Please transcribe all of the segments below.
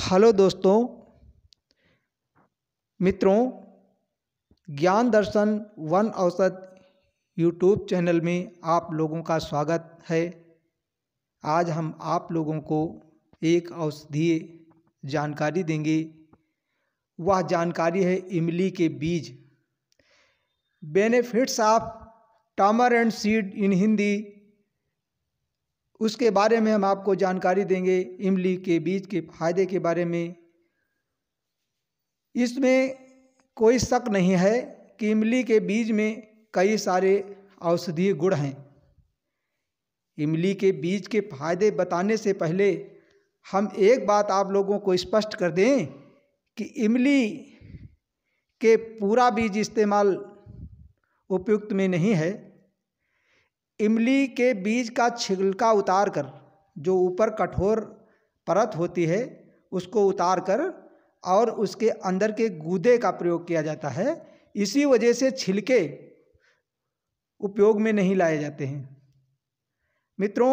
hello दोस्तों मित्रों Gyan Darshan Van Aushadh YouTube channel में आप लोगों का स्वागत है आज हम आप लोगों को एक औषधीय जानकारी देंगे वह जानकारी है इमली के बीज benefits of tamarind seed in Hindi उसके बारे में हम आपको जानकारी देंगे इमली के बीज के फायदे के बारे में इसमें कोई शक नहीं है कि इमली के बीज में कई सारे औषधीय गुण हैं इमली के बीज के फायदे बताने से पहले हम एक बात आप लोगों को स्पष्ट कर दें कि इमली के पूरा बीज इस्तेमाल उपयुक्त में नहीं है इमली के बीज का छिलका उतार कर जो ऊपर कठोर परत होती है उसको उतार कर और उसके अंदर के गूदे का प्रयोग किया जाता है इसी वजह से छिलके उपयोग में नहीं लाए जाते हैं मित्रों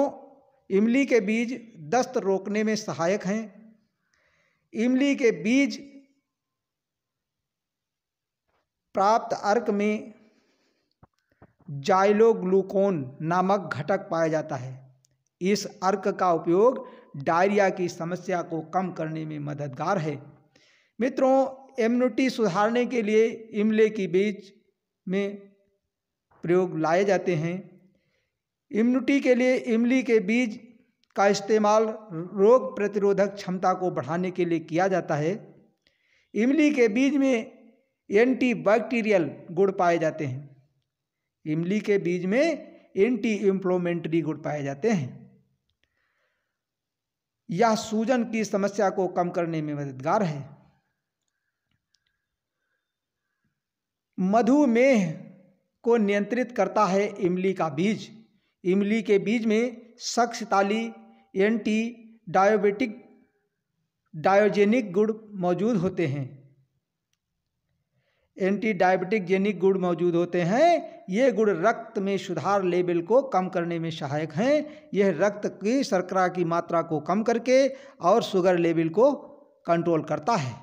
इमली के बीज दस्त रोकने में सहायक हैं इमली के बीज प्राप्त अर्क में जाइलोग्लूकोन नामक घटक पाया जाता है इस अर्क का उपयोग डायरिया की समस्या को कम करने में मददगार है मित्रों इम्यूनिटी सुधारने के लिए इमले के बीज में प्रयोग लाए जाते हैं इम्यूनिटी के लिए इमली के बीज का इस्तेमाल रोग प्रतिरोधक क्षमता को बढ़ाने के लिए किया जाता है इमली के बीज में एंटीबैक्टीरियल गुण पाए जाते हैं इमली के बीज में एंटी इम्प्लोमेंट्री गुण पाए जाते हैं यह सूजन की समस्या को कम करने में मददगार है मधुमेह को नियंत्रित करता है इमली का बीज इमली के बीज में शख्सताली एंटी डायोबेटिक डायोजेनिक गुड़ मौजूद होते हैं एंटी डायबिटिक गुड़ मौजूद होते हैं ये गुड़ रक्त में सुधार लेवल को कम करने में सहायक हैं यह रक्त की शर्करा की मात्रा को कम करके और शुगर लेवल को कंट्रोल करता है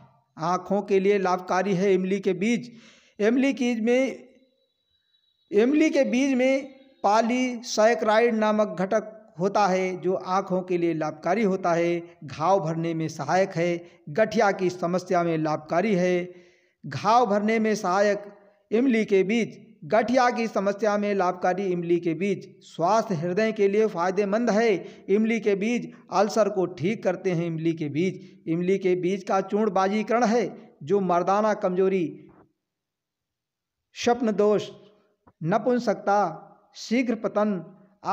आँखों के लिए लाभकारी है इमली के बीज इमली की में इमली के बीज में साइक्राइड नामक घटक होता है जो आँखों के लिए लाभकारी होता है घाव भरने में सहायक है गठिया की समस्या में लाभकारी है घाव भरने में सहायक इमली के बीज गठिया की समस्या में लाभकारी इमली के बीज स्वास्थ्य हृदय के लिए फायदेमंद है इमली के बीज अल्सर को ठीक करते हैं इमली के बीज इमली के बीज का चूर्णबाजीकरण है जो मर्दाना कमजोरी स्वप्न दोष नपुंसकता शीघ्र पतन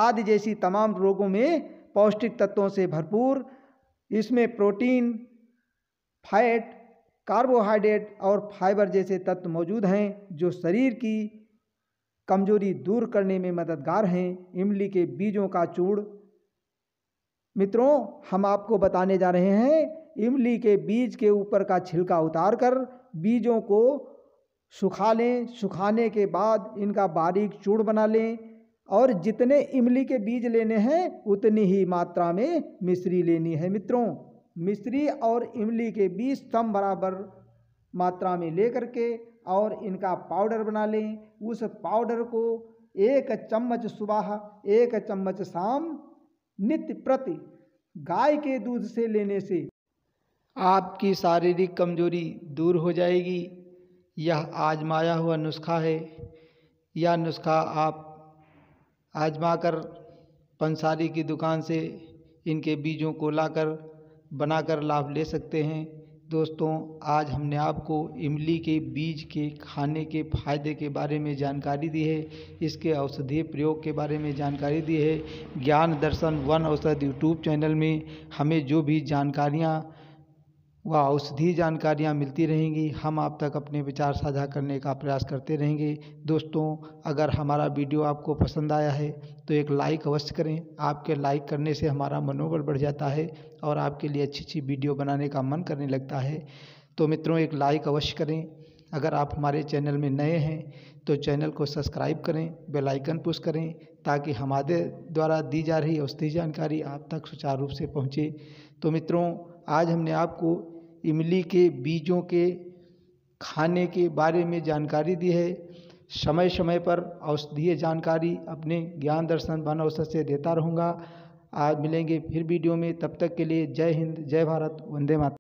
आदि जैसी तमाम रोगों में पौष्टिक तत्वों से भरपूर इसमें प्रोटीन फैट कार्बोहाइड्रेट और फाइबर जैसे तत्व मौजूद हैं जो शरीर की कमजोरी दूर करने में मददगार हैं इमली के बीजों का चूड़ मित्रों हम आपको बताने जा रहे हैं इमली के बीज के ऊपर का छिलका उतार कर बीजों को सुखा लें सुखाने के बाद इनका बारीक चूड़ बना लें और जितने इमली के बीज लेने हैं उतनी ही मात्रा में मिश्री लेनी है मित्रों मिश्री और इमली के बीज कम बराबर मात्रा में लेकर के और इनका पाउडर बना लें उस पाउडर को एक चम्मच सुबह एक चम्मच शाम नित्य प्रति गाय के दूध से लेने से आपकी शारीरिक कमजोरी दूर हो जाएगी यह आजमाया हुआ नुस्खा है यह नुस्खा आप आजमा कर पंसारी की दुकान से इनके बीजों को लाकर बनाकर लाभ ले सकते हैं दोस्तों आज हमने आपको इमली के बीज के खाने के फायदे के बारे में जानकारी दी है इसके औषधीय प्रयोग के बारे में जानकारी दी है ज्ञान दर्शन वन औषध यूट्यूब चैनल में हमें जो भी जानकारियाँ व औषधि जानकारियाँ मिलती रहेंगी हम आप तक अपने विचार साझा करने का प्रयास करते रहेंगे दोस्तों अगर हमारा वीडियो आपको पसंद आया है तो एक लाइक अवश्य करें आपके लाइक करने से हमारा मनोबल बढ़ जाता है और आपके लिए अच्छी अच्छी वीडियो बनाने का मन करने लगता है तो मित्रों एक लाइक अवश्य करें अगर आप हमारे चैनल में नए हैं तो चैनल को सब्सक्राइब करें बेल आइकन पुश करें ताकि हमारे द्वारा दी जा रही औषधि जानकारी आप तक सुचारू रूप से पहुंचे तो मित्रों आज हमने आपको इमली के बीजों के खाने के बारे में जानकारी दी है समय समय पर औषधीय जानकारी अपने ज्ञान दर्शन वन औसत से देता रहूँगा आज मिलेंगे फिर वीडियो में तब तक के लिए जय हिंद जय भारत वंदे माता